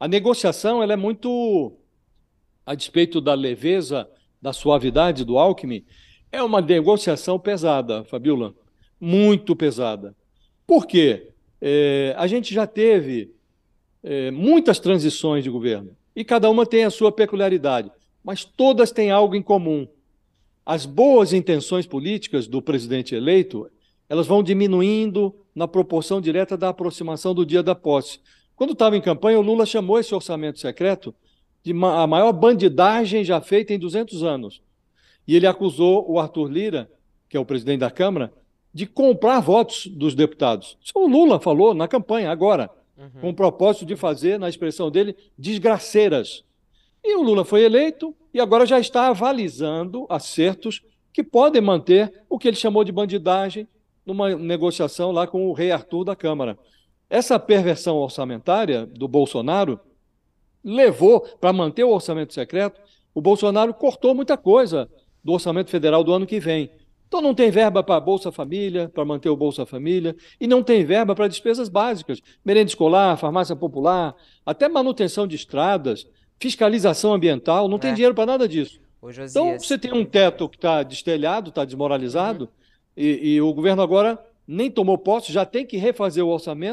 A negociação ela é muito, a despeito da leveza, da suavidade do Alckmin, é uma negociação pesada, Fabiola, muito pesada. Por quê? É, a gente já teve é, muitas transições de governo e cada uma tem a sua peculiaridade, mas todas têm algo em comum. As boas intenções políticas do presidente eleito, elas vão diminuindo na proporção direta da aproximação do dia da posse. Quando estava em campanha, o Lula chamou esse orçamento secreto de a maior bandidagem já feita em 200 anos. E ele acusou o Arthur Lira, que é o presidente da Câmara, de comprar votos dos deputados. Isso o Lula falou na campanha, agora, uhum. com o propósito de fazer, na expressão dele, desgraceiras. E o Lula foi eleito e agora já está avalizando acertos que podem manter o que ele chamou de bandidagem numa negociação lá com o rei Arthur da Câmara. Essa perversão orçamentária do Bolsonaro levou, para manter o orçamento secreto, o Bolsonaro cortou muita coisa do orçamento federal do ano que vem. Então não tem verba para Bolsa Família, para manter o Bolsa Família, e não tem verba para despesas básicas, merenda escolar, farmácia popular, até manutenção de estradas, fiscalização ambiental, não é. tem dinheiro para nada disso. Josias... Então você tem um teto que está destelhado, está desmoralizado, uhum. e, e o governo agora nem tomou posse, já tem que refazer o orçamento.